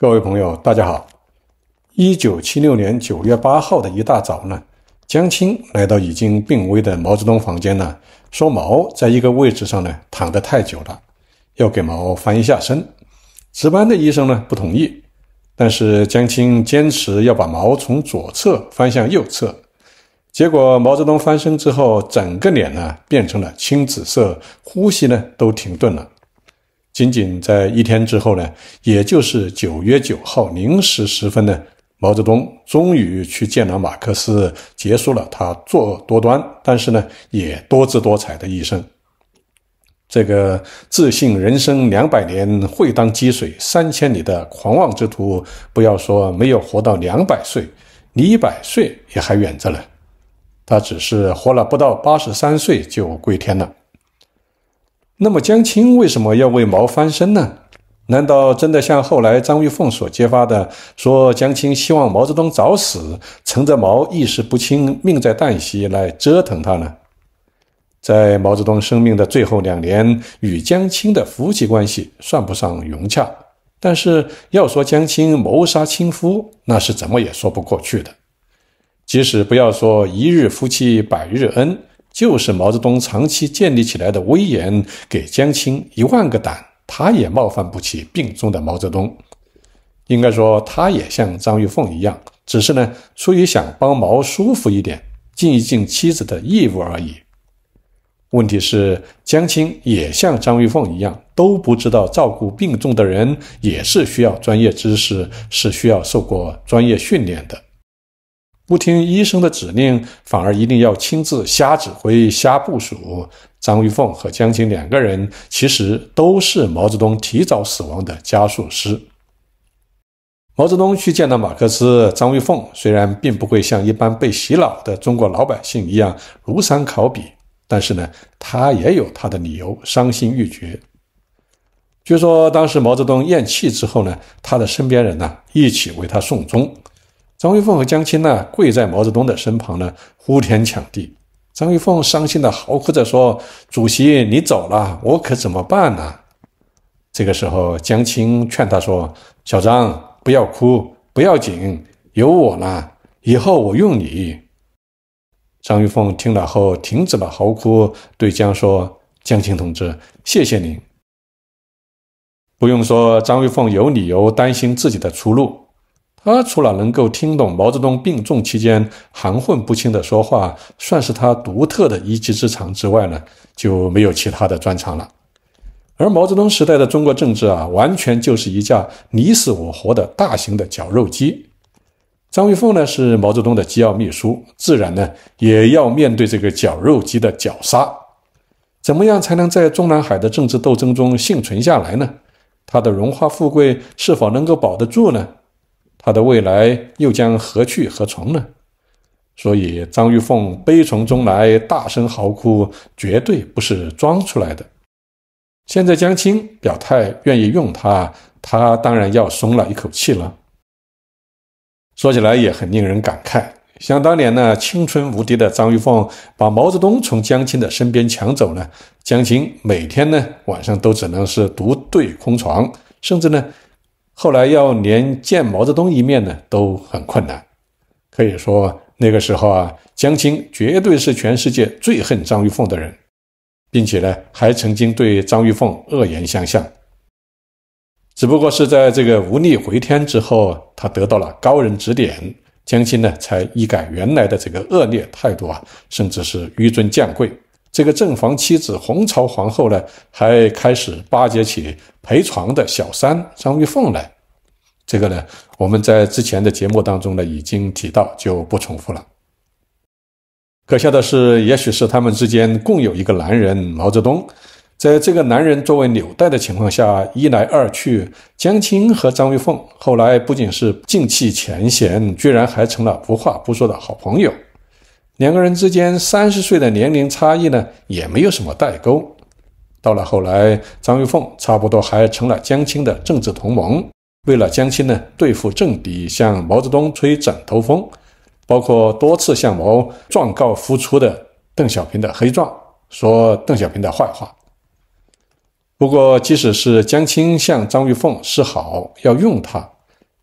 各位朋友，大家好。一九七六年九月八号的一大早呢，江青来到已经病危的毛泽东房间呢，说毛在一个位置上呢躺得太久了，要给毛翻一下身。值班的医生呢不同意，但是江青坚持要把毛从左侧翻向右侧。结果毛泽东翻身之后，整个脸呢变成了青紫色，呼吸呢都停顿了。仅仅在一天之后呢，也就是九月九号零时十分呢，毛泽东终于去见了马克思，结束了他作恶多端，但是呢也多姿多彩的一生。这个自信人生两百年，会当击水三千里的狂妄之徒，不要说没有活到两百岁，离一百岁也还远着呢。他只是活了不到八十三岁就归天了。那么江青为什么要为毛翻身呢？难道真的像后来张玉凤所揭发的，说江青希望毛泽东早死，乘着毛意识不清、命在旦夕来折腾他呢？在毛泽东生命的最后两年，与江青的夫妻关系算不上融洽。但是要说江青谋杀亲夫，那是怎么也说不过去的。即使不要说一日夫妻百日恩。就是毛泽东长期建立起来的威严，给江青一万个胆，他也冒犯不起病重的毛泽东。应该说，他也像张玉凤一样，只是呢出于想帮毛舒服一点，尽一尽妻子的义务而已。问题是，江青也像张玉凤一样，都不知道照顾病重的人也是需要专业知识，是需要受过专业训练的。不听医生的指令，反而一定要亲自瞎指挥、瞎部署。张玉凤和江青两个人，其实都是毛泽东提早死亡的加速师。毛泽东去见了马克思，张玉凤虽然并不会像一般被洗脑的中国老百姓一样如山考比，但是呢，他也有他的理由伤心欲绝。据说当时毛泽东咽气之后呢，他的身边人呢一起为他送终。张玉凤和江青呢，跪在毛泽东的身旁呢，呼天抢地。张玉凤伤心的嚎哭着说：“主席，你走了，我可怎么办呢？”这个时候，江青劝他说：“小张，不要哭，不要紧，有我呢。以后我用你。”张玉凤听了后，停止了嚎哭，对江说：“江青同志，谢谢您。”不用说，张玉凤有理由担心自己的出路。他除了能够听懂毛泽东病重期间含混不清的说话，算是他独特的一技之长之外呢，就没有其他的专长了。而毛泽东时代的中国政治啊，完全就是一架你死我活的大型的绞肉机。张玉凤呢，是毛泽东的机要秘书，自然呢也要面对这个绞肉机的绞杀。怎么样才能在中南海的政治斗争中幸存下来呢？他的荣华富贵是否能够保得住呢？他的未来又将何去何从呢？所以张玉凤悲从中来，大声嚎哭，绝对不是装出来的。现在江青表态愿意用他，他当然要松了一口气了。说起来也很令人感慨。想当年呢，青春无敌的张玉凤把毛泽东从江青的身边抢走呢，江青每天呢晚上都只能是独对空床，甚至呢。后来要连见毛泽东一面呢都很困难，可以说那个时候啊，江青绝对是全世界最恨张玉凤的人，并且呢还曾经对张玉凤恶言相向。只不过是在这个无力回天之后，他得到了高人指点，江青呢才一改原来的这个恶劣态度啊，甚至是纡尊降贵。这个正房妻子红朝皇后呢，还开始巴结起陪床的小三张玉凤来。这个呢，我们在之前的节目当中呢已经提到，就不重复了。可笑的是，也许是他们之间共有一个男人毛泽东，在这个男人作为纽带的情况下，一来二去，江青和张玉凤后来不仅是敬弃前嫌，居然还成了无话不说的好朋友。两个人之间三十岁的年龄差异呢，也没有什么代沟。到了后来，张玉凤差不多还成了江青的政治同盟。为了江青呢，对付政敌，向毛泽东吹枕头风，包括多次向毛状告复出的邓小平的黑状，说邓小平的坏话。不过，即使是江青向张玉凤示好，要用他。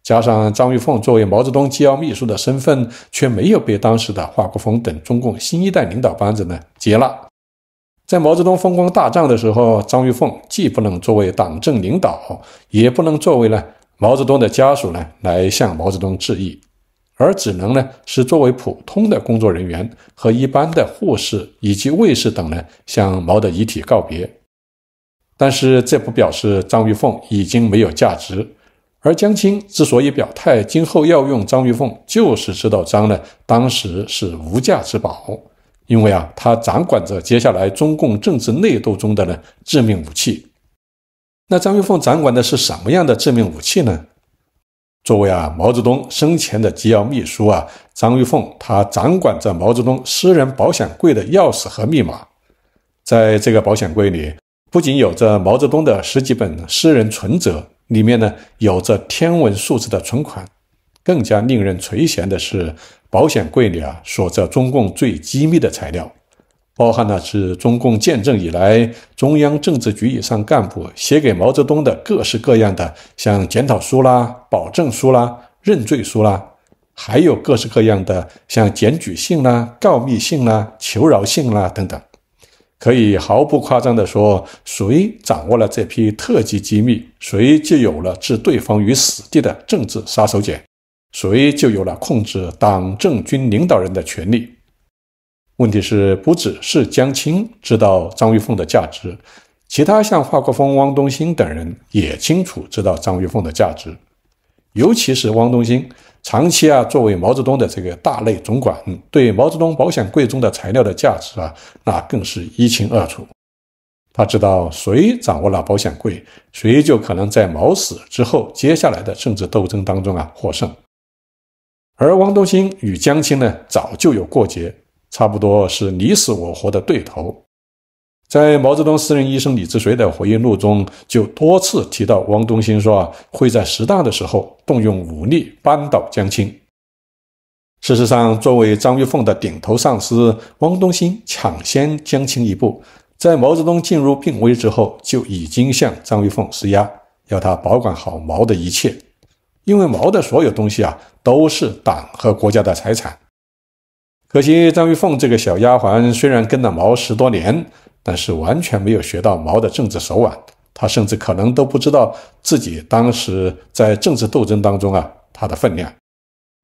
加上张玉凤作为毛泽东机要秘书的身份，却没有被当时的华国锋等中共新一代领导班子呢接纳。在毛泽东风光大葬的时候，张玉凤既不能作为党政领导，也不能作为呢毛泽东的家属呢来向毛泽东致意，而只能呢是作为普通的工作人员和一般的护士以及卫士等呢向毛的遗体告别。但是这不表示张玉凤已经没有价值。而江青之所以表态今后要用张玉凤，就是知道张呢当时是无价之宝，因为啊，他掌管着接下来中共政治内斗中的呢致命武器。那张玉凤掌管的是什么样的致命武器呢？作为啊毛泽东生前的机要秘书啊，张玉凤他掌管着毛泽东私人保险柜的钥匙和密码。在这个保险柜里，不仅有着毛泽东的十几本私人存折。里面呢有着天文数字的存款，更加令人垂涎的是，保险柜里啊锁着中共最机密的材料，包含的是中共建政以来中央政治局以上干部写给毛泽东的各式各样的像检讨书啦、保证书啦、认罪书啦，还有各式各样的像检举信啦、告密信啦、求饶信啦等等。可以毫不夸张地说，谁掌握了这批特级机密，谁就有了置对方于死地的政治杀手锏，谁就有了控制党政军领导人的权利。问题是，不只是江青知道张玉凤的价值，其他像华国锋、汪东兴等人也清楚知道张玉凤的价值，尤其是汪东兴。长期啊，作为毛泽东的这个大内总管，对毛泽东保险柜中的材料的价值啊，那更是一清二楚。他知道谁掌握了保险柜，谁就可能在毛死之后接下来的政治斗争当中啊获胜。而汪东兴与江青呢，早就有过节，差不多是你死我活的对头。在毛泽东私人医生李志绥的回忆录中，就多次提到汪东兴说：“啊，会在适当的时候动用武力扳倒江青。”事实上，作为张玉凤的顶头上司，汪东兴抢先江青一步，在毛泽东进入病危之后，就已经向张玉凤施压，要他保管好毛的一切，因为毛的所有东西啊，都是党和国家的财产。可惜张玉凤这个小丫鬟，虽然跟了毛十多年。但是完全没有学到毛的政治手腕，他甚至可能都不知道自己当时在政治斗争当中啊，他的分量。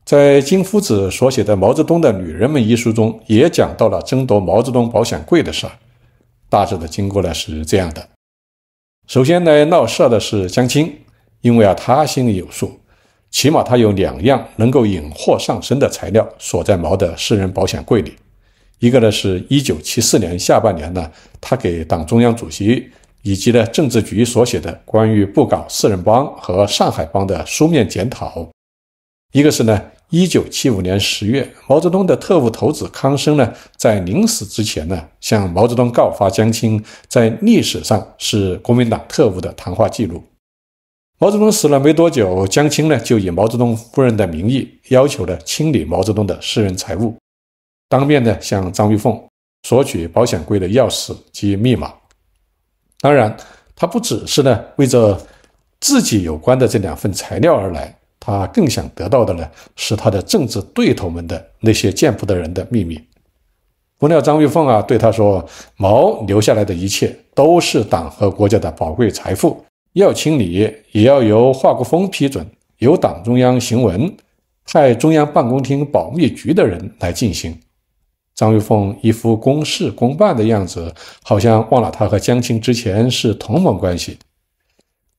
在金夫子所写的《毛泽东的女人们》一书中，也讲到了争夺毛泽东保险柜的事儿。大致的经过呢是这样的：首先来闹事的是江青，因为啊，他心里有数，起码他有两样能够引祸上身的材料锁在毛的私人保险柜里。一个呢是1974年下半年呢，他给党中央主席以及呢政治局所写的关于不搞四人帮和上海帮的书面检讨。一个是呢1975年十月，毛泽东的特务头子康生呢在临死之前呢，向毛泽东告发江青在历史上是国民党特务的谈话记录。毛泽东死了没多久，江青呢就以毛泽东夫人的名义要求呢清理毛泽东的私人财物。当面呢，向张玉凤索取保险柜的钥匙及密码。当然，他不只是呢为着自己有关的这两份材料而来，他更想得到的呢是他的政治对头们的那些见不得人的秘密。不料张玉凤啊对他说：“毛留下来的一切都是党和国家的宝贵财富，要清理也要由华国锋批准，由党中央行文，派中央办公厅保密局的人来进行。”张玉凤一副公事公办的样子，好像忘了他和江青之前是同盟关系。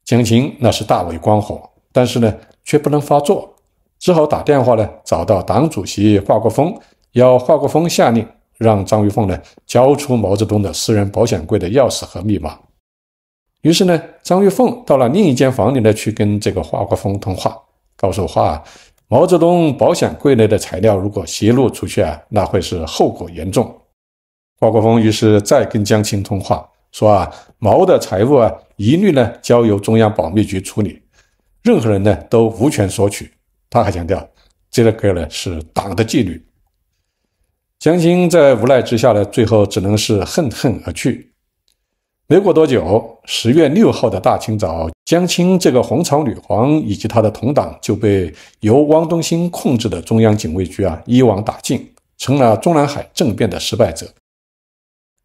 江青那是大为光火，但是呢，却不能发作，只好打电话呢找到党主席华国锋，要华国锋下令让张玉凤呢交出毛泽东的私人保险柜的钥匙和密码。于是呢，张玉凤到了另一间房里呢去跟这个华国锋通话，告诉华。毛泽东保险柜内的材料，如果泄露出去啊，那会是后果严重。华国锋于是再跟江青通话，说啊，毛的财物啊，一律呢交由中央保密局处理，任何人呢都无权索取。他还强调，这个呢是党的纪律。江青在无奈之下呢，最后只能是恨恨而去。没过多久，十月六号的大清早，江青这个红朝女皇以及她的同党就被由汪东兴控制的中央警卫局啊一网打尽，成了中南海政变的失败者。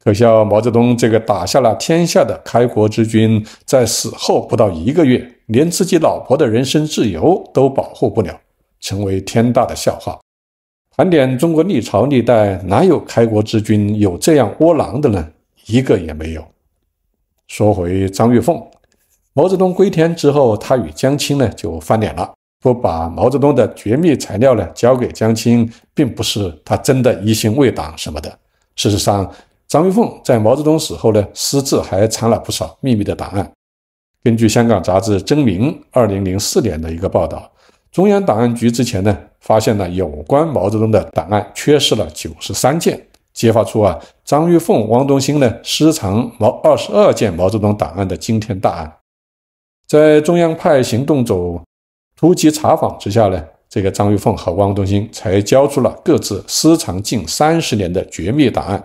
可笑，毛泽东这个打下了天下的开国之君，在死后不到一个月，连自己老婆的人身自由都保护不了，成为天大的笑话。盘点中国历朝历代，哪有开国之君有这样窝囊的呢？一个也没有。说回张玉凤，毛泽东归天之后，他与江青呢就翻脸了，不把毛泽东的绝密材料呢交给江青，并不是他真的疑心为党什么的。事实上，张玉凤在毛泽东死后呢，私自还藏了不少秘密的档案。根据香港杂志《真名》二零零四年的一个报道，中央档案局之前呢，发现了有关毛泽东的档案缺失了九十三件。揭发出啊，张玉凤、汪东兴呢私藏毛二十二件毛泽东档案的惊天大案，在中央派行动组突击查访之下呢，这个张玉凤和汪东兴才交出了各自私藏近三十年的绝密档案。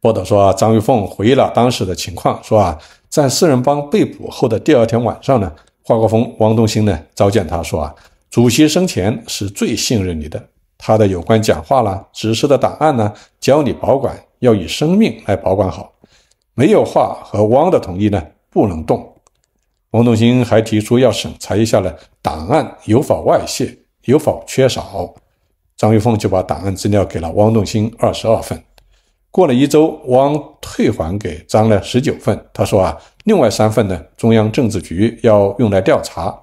报道说，张玉凤回忆了当时的情况，说啊，在四人帮被捕后的第二天晚上呢，华国锋、汪东兴呢召见他说啊，主席生前是最信任你的。他的有关讲话啦，指示的档案呢，交你保管，要以生命来保管好。没有话和汪的同意呢，不能动。汪东兴还提出要审查一下呢，档案，有否外泄，有否缺少。张玉凤就把档案资料给了汪东兴二十二份。过了一周，汪退还给张了十九份。他说啊，另外三份呢，中央政治局要用来调查。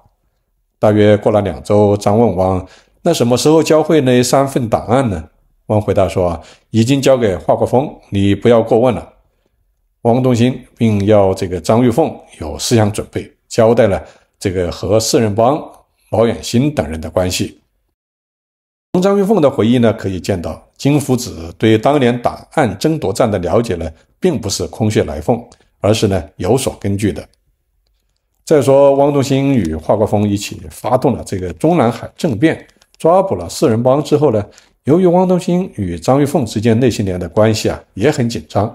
大约过了两周，张问汪。那什么时候交会那三份档案呢？汪回答说：“啊，已经交给华国锋，你不要过问了。”汪东兴并要这个张玉凤有思想准备，交代了这个和四人帮毛远新等人的关系。从张玉凤的回忆呢，可以见到金福子对当年档案争夺战的了解呢，并不是空穴来风，而是呢有所根据的。再说汪东兴与华国锋一起发动了这个中南海政变。抓捕了四人帮之后呢，由于汪东兴与张玉凤之间那些年的关系啊也很紧张，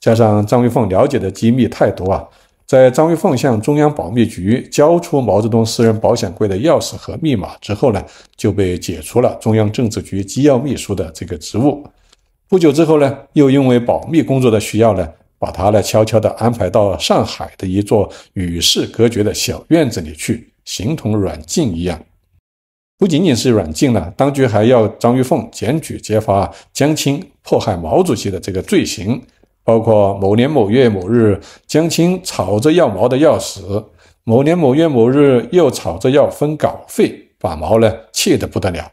加上张玉凤了解的机密太多啊，在张玉凤向中央保密局交出毛泽东私人保险柜的钥匙和密码之后呢，就被解除了中央政治局机要秘书的这个职务。不久之后呢，又因为保密工作的需要呢，把他呢悄悄地安排到上海的一座与世隔绝的小院子里去，形同软禁一样。不仅仅是软禁了，当局还要张玉凤检举揭发江青迫害毛主席的这个罪行。包括某年某月某日，江青吵着要毛的要死；某年某月某日，又吵着要分稿费，把毛呢气得不得了。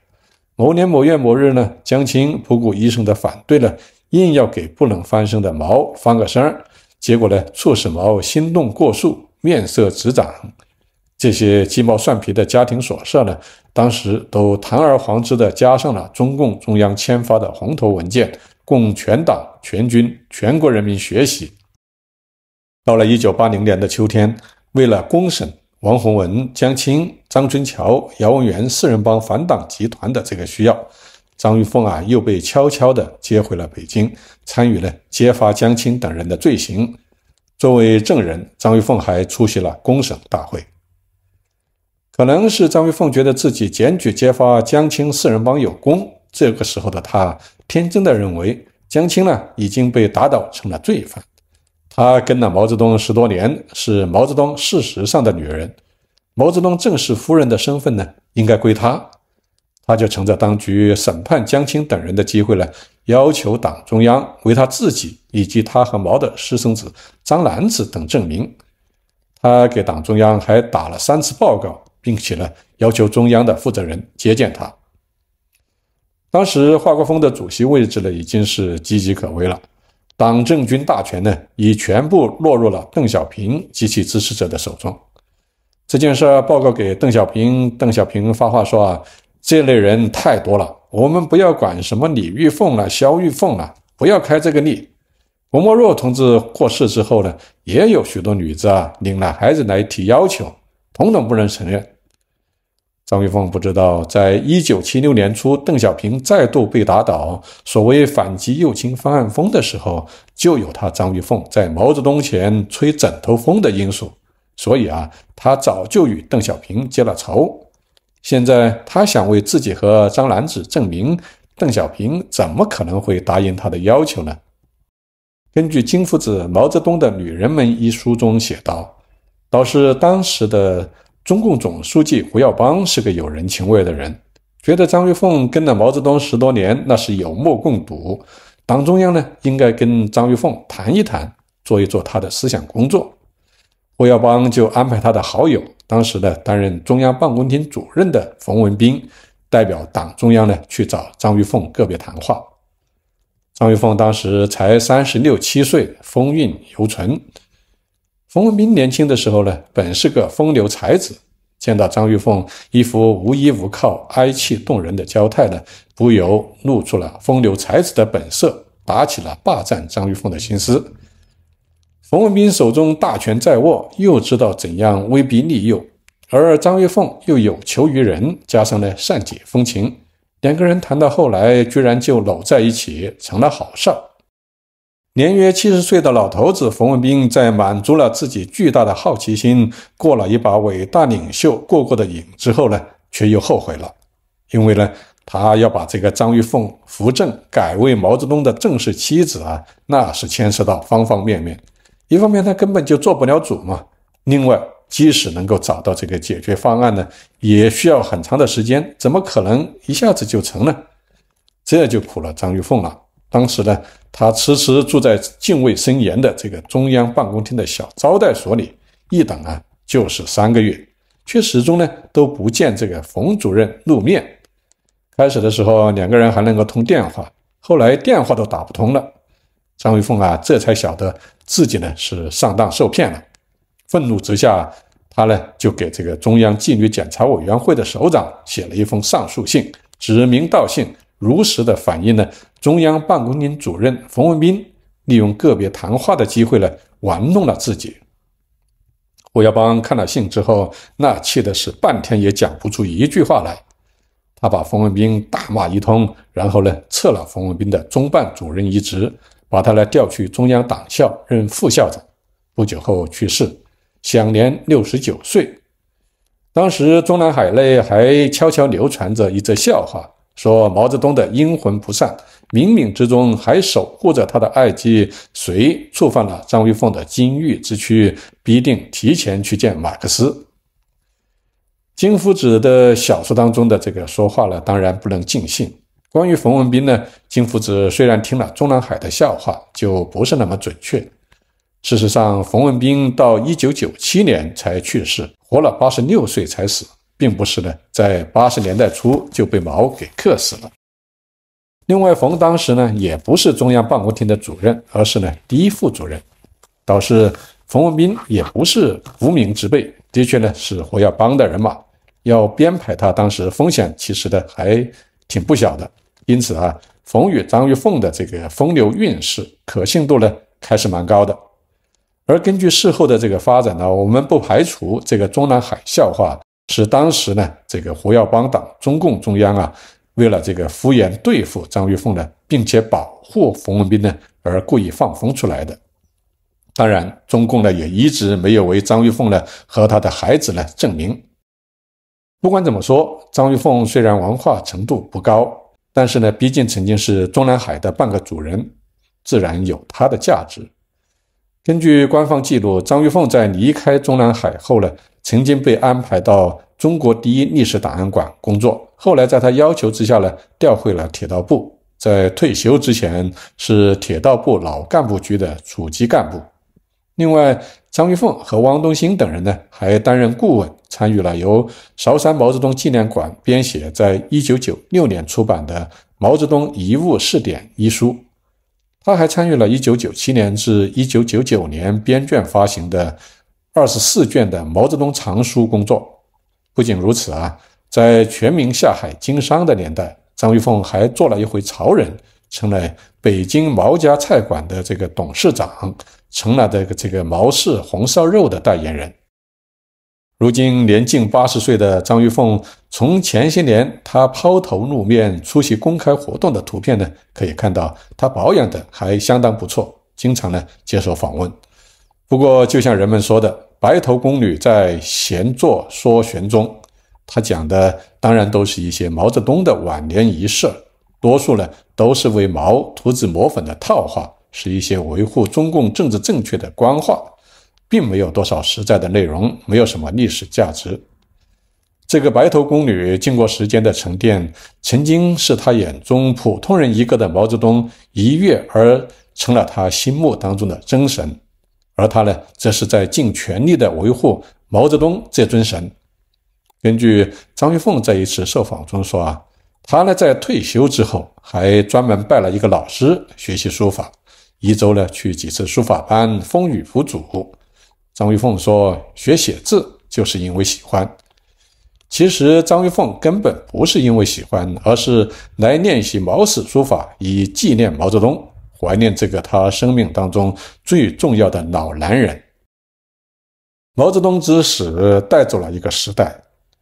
某年某月某日呢，江青不顾医生的反对呢，硬要给不能翻身的毛翻个身结果呢，促使毛心动过速，面色直长，这些鸡毛蒜皮的家庭琐事呢，当时都堂而皇之地加上了中共中央签发的红头文件，供全党全军全国人民学习。到了一九八零年的秋天，为了公审王洪文、江青、张春桥、姚文元四人帮反党集团的这个需要，张玉凤啊又被悄悄地接回了北京，参与了揭发江青等人的罪行。作为证人，张玉凤还出席了公审大会。可能是张玉凤觉得自己检举揭发江青四人帮有功，这个时候的她天真的认为江青呢已经被打倒成了罪犯，他跟了毛泽东十多年，是毛泽东事实上的女人，毛泽东正式夫人的身份呢应该归他，他就趁着当局审判江青等人的机会呢，要求党中央为他自己以及他和毛的私生子张兰子等证明，他给党中央还打了三次报告。并且呢，要求中央的负责人接见他。当时华国锋的主席位置呢，已经是岌岌可危了，党政军大权呢，已全部落入了邓小平及其支持者的手中。这件事儿报告给邓小平，邓小平发话说啊，这类人太多了，我们不要管什么李玉凤了、肖玉凤了，不要开这个例。吴莫若同志过世之后呢，也有许多女子啊，领了孩子来提要求，统统不能承认。张玉凤不知道，在一九七六年初，邓小平再度被打倒，所谓反击右倾翻案风的时候，就有他张玉凤在毛泽东前吹枕头风的因素，所以啊，他早就与邓小平结了仇。现在他想为自己和张兰子证明，邓小平怎么可能会答应他的要求呢？根据金夫子毛泽东的《女人们》一书中写道，倒是当时的。中共总书记胡耀邦是个有人情味的人，觉得张玉凤跟了毛泽东十多年，那是有目共睹。党中央呢，应该跟张玉凤谈一谈，做一做他的思想工作。胡耀邦就安排他的好友，当时呢担任中央办公厅主任的冯文彬，代表党中央呢去找张玉凤个别谈话。张玉凤当时才三十六七岁，风韵犹存。冯文斌年轻的时候呢，本是个风流才子，见到张玉凤一副无依无靠、哀戚动人的娇态呢，不由露出了风流才子的本色，打起了霸占张玉凤的心思。冯文斌手中大权在握，又知道怎样威逼利诱，而张玉凤又有求于人，加上呢善解风情，两个人谈到后来，居然就搂在一起，成了好事。年约七十岁的老头子冯文斌，在满足了自己巨大的好奇心，过了一把伟大领袖过过的瘾之后呢，却又后悔了，因为呢，他要把这个张玉凤扶正，改为毛泽东的正式妻子啊，那是牵涉到方方面面，一方面他根本就做不了主嘛，另外即使能够找到这个解决方案呢，也需要很长的时间，怎么可能一下子就成呢？这就苦了张玉凤了。当时呢，他迟迟住在禁卫森严的这个中央办公厅的小招待所里，一等啊就是三个月，却始终呢都不见这个冯主任露面。开始的时候，两个人还能够通电话，后来电话都打不通了。张玉凤啊，这才晓得自己呢是上当受骗了。愤怒之下，他呢就给这个中央纪律检查委员会的首长写了一封上诉信，指名道姓。如实的反映了中央办公厅主任冯文斌利用个别谈话的机会呢，玩弄了自己。胡耀邦看了信之后，那气的是半天也讲不出一句话来。他把冯文斌大骂一通，然后呢，撤了冯文斌的中办主任一职，把他呢调去中央党校任副校长。不久后去世，享年六十九岁。当时中南海内还悄悄流传着一则笑话。说毛泽东的阴魂不散，冥冥之中还守护着他的爱妻。谁触犯了张玉凤的金玉之躯，必定提前去见马克思。金夫子的小说当中的这个说话了，当然不能尽信。关于冯文彬呢，金夫子虽然听了中南海的笑话，就不是那么准确。事实上，冯文彬到一九九七年才去世，活了八十六岁才死。并不是呢，在八十年代初就被毛给克死了。另外，冯当时呢也不是中央办公厅的主任，而是呢第一副主任。倒是冯文彬也不是无名之辈，的确呢是胡耀邦的人马。要编排他，当时风险其实呢还挺不小的。因此啊，冯与张玉凤的这个风流韵事可信度呢，还是蛮高的。而根据事后的这个发展呢，我们不排除这个中南海笑话。是当时呢，这个胡耀邦党、中共中央啊，为了这个敷衍对付张玉凤呢，并且保护冯文彬呢，而故意放风出来的。当然，中共呢也一直没有为张玉凤呢和他的孩子呢证明。不管怎么说，张玉凤虽然文化程度不高，但是呢，毕竟曾经是中南海的半个主人，自然有它的价值。根据官方记录，张玉凤在离开中南海后呢。曾经被安排到中国第一历史档案馆工作，后来在他要求之下呢，调回了铁道部。在退休之前，是铁道部老干部局的处级干部。另外，张玉凤和汪东兴等人呢，还担任顾问，参与了由韶山毛泽东纪念馆编写，在一九九六年出版的《毛泽东遗物试点》一书。他还参与了一九九七年至一九九九年编纂发行的。二十四卷的毛泽东藏书工作。不仅如此啊，在全民下海经商的年代，张玉凤还做了一回潮人，成了北京毛家菜馆的这个董事长，成了这个这个毛氏红烧肉的代言人。如今年近八十岁的张玉凤，从前些年她抛头露面出席公开活动的图片呢，可以看到她保养的还相当不错，经常呢接受访问。不过，就像人们说的。白头宫女在闲坐说玄宗，他讲的当然都是一些毛泽东的晚年遗事，多数呢都是为毛涂脂抹粉的套话，是一些维护中共政治正确的官话，并没有多少实在的内容，没有什么历史价值。这个白头宫女经过时间的沉淀，曾经是他眼中普通人一个的毛泽东，一跃而成了他心目当中的真神。而他呢，则是在尽全力地维护毛泽东这尊神。根据张玉凤在一次受访中说啊，他呢在退休之后还专门拜了一个老师学习书法，一周呢去几次书法班，风雨不阻。张玉凤说，学写字就是因为喜欢。其实张玉凤根本不是因为喜欢，而是来练习毛氏书法以纪念毛泽东。怀念这个他生命当中最重要的老男人。毛泽东之死带走了一个时代，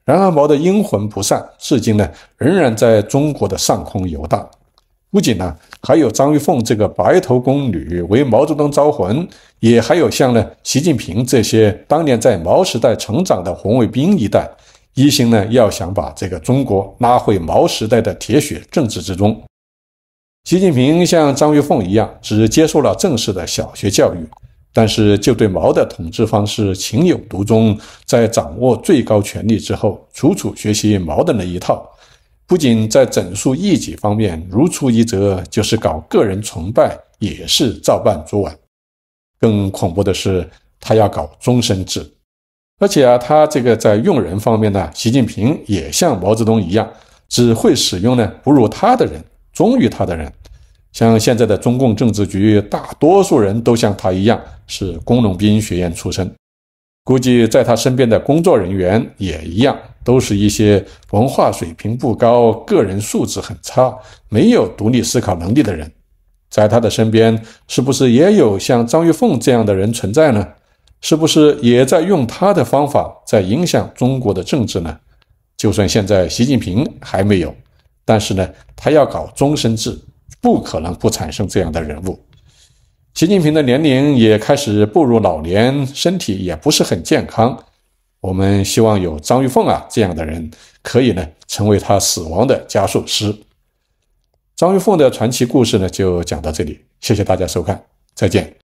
然而毛的阴魂不散，至今呢仍然在中国的上空游荡。不仅呢还有张玉凤这个白头宫女为毛泽东招魂，也还有像呢习近平这些当年在毛时代成长的红卫兵一代，一心呢要想把这个中国拉回毛时代的铁血政治之中。习近平像张玉凤一样，只接受了正式的小学教育，但是就对毛的统治方式情有独钟。在掌握最高权力之后，处处学习毛的那一套，不仅在整肃异己方面如出一辙，就是搞个人崇拜也是照办照完。更恐怖的是，他要搞终身制，而且啊，他这个在用人方面呢，习近平也像毛泽东一样，只会使用呢不如他的人。忠于他的人，像现在的中共政治局，大多数人都像他一样是工农兵学院出身。估计在他身边的工作人员也一样，都是一些文化水平不高、个人素质很差、没有独立思考能力的人。在他的身边，是不是也有像张玉凤这样的人存在呢？是不是也在用他的方法在影响中国的政治呢？就算现在习近平还没有。但是呢，他要搞终身制，不可能不产生这样的人物。习近平的年龄也开始步入老年，身体也不是很健康。我们希望有张玉凤啊这样的人，可以呢成为他死亡的加速师。张玉凤的传奇故事呢，就讲到这里。谢谢大家收看，再见。